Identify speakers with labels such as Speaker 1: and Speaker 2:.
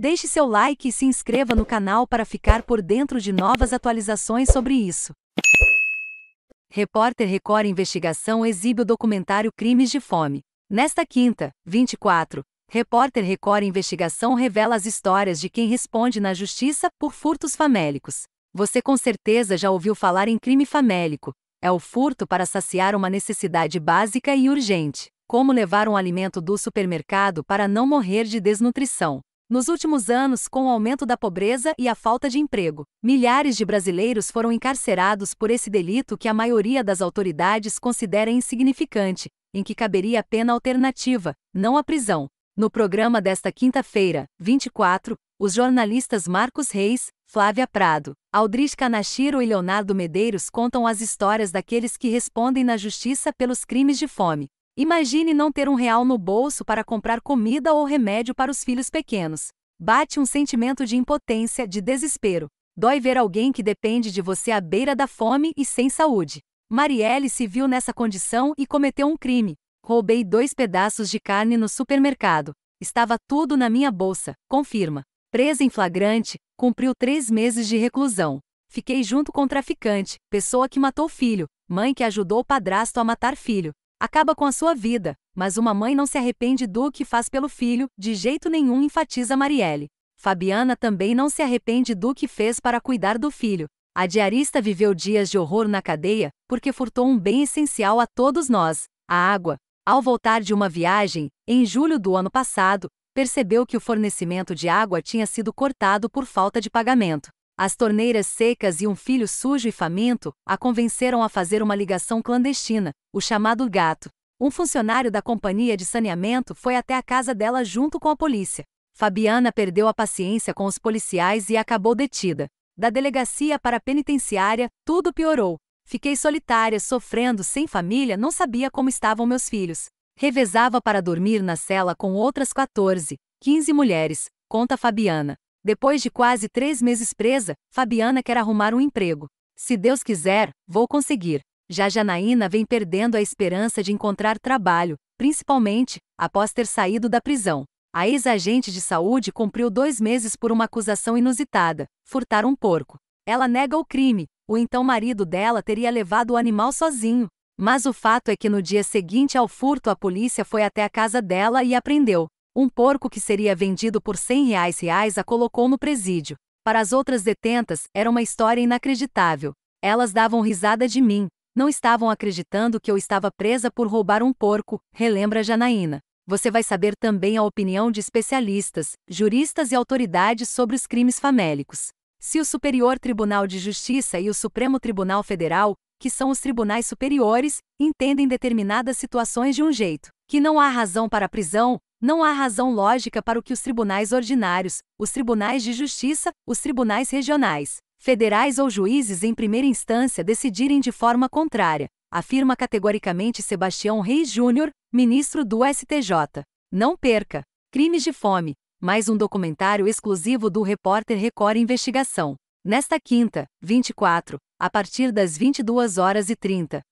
Speaker 1: Deixe seu like e se inscreva no canal para ficar por dentro de novas atualizações sobre isso. Repórter Record Investigação exibe o documentário Crimes de Fome. Nesta quinta, 24, Repórter Record Investigação revela as histórias de quem responde na justiça por furtos famélicos. Você com certeza já ouviu falar em crime famélico. É o furto para saciar uma necessidade básica e urgente, como levar um alimento do supermercado para não morrer de desnutrição. Nos últimos anos, com o aumento da pobreza e a falta de emprego, milhares de brasileiros foram encarcerados por esse delito que a maioria das autoridades considera insignificante, em que caberia a pena alternativa, não a prisão. No programa desta quinta-feira, 24, os jornalistas Marcos Reis, Flávia Prado, Aldrich Kanashiro e Leonardo Medeiros contam as histórias daqueles que respondem na justiça pelos crimes de fome, Imagine não ter um real no bolso para comprar comida ou remédio para os filhos pequenos. Bate um sentimento de impotência, de desespero. Dói ver alguém que depende de você à beira da fome e sem saúde. Marielle se viu nessa condição e cometeu um crime. Roubei dois pedaços de carne no supermercado. Estava tudo na minha bolsa, confirma. Presa em flagrante, cumpriu três meses de reclusão. Fiquei junto com traficante, pessoa que matou filho, mãe que ajudou o padrasto a matar filho, acaba com a sua vida, mas uma mãe não se arrepende do que faz pelo filho, de jeito nenhum, enfatiza Marielle. Fabiana também não se arrepende do que fez para cuidar do filho. A diarista viveu dias de horror na cadeia, porque furtou um bem essencial a todos nós, a água. Ao voltar de uma viagem, em julho do ano passado, percebeu que o fornecimento de água tinha sido cortado por falta de pagamento. As torneiras secas e um filho sujo e faminto a convenceram a fazer uma ligação clandestina, o chamado gato. Um funcionário da companhia de saneamento foi até a casa dela junto com a polícia. Fabiana perdeu a paciência com os policiais e acabou detida. Da delegacia para a penitenciária, tudo piorou. Fiquei solitária, sofrendo, sem família, não sabia como estavam meus filhos. Revezava para dormir na cela com outras 14, 15 mulheres, conta Fabiana. Depois de quase três meses presa, Fabiana quer arrumar um emprego. Se Deus quiser, vou conseguir. Já Janaína vem perdendo a esperança de encontrar trabalho, principalmente após ter saído da prisão. A ex-agente de saúde cumpriu dois meses por uma acusação inusitada: furtar um porco. Ela nega o crime, o então marido dela teria levado o animal sozinho. Mas o fato é que no dia seguinte ao furto, a polícia foi até a casa dela e a prendeu. Um porco que seria vendido por 100 reais, reais a colocou no presídio. Para as outras detentas, era uma história inacreditável. Elas davam risada de mim. Não estavam acreditando que eu estava presa por roubar um porco, relembra Janaína. Você vai saber também a opinião de especialistas, juristas e autoridades sobre os crimes famélicos. Se o Superior Tribunal de Justiça e o Supremo Tribunal Federal, que são os tribunais superiores, entendem determinadas situações de um jeito, que não há razão para a prisão, não há razão lógica para o que os tribunais ordinários, os tribunais de justiça, os tribunais regionais, federais ou juízes em primeira instância decidirem de forma contrária, afirma categoricamente Sebastião Reis Júnior, ministro do STJ. Não perca! Crimes de Fome, mais um documentário exclusivo do repórter Record Investigação. Nesta quinta, 24, a partir das 22 horas e 30,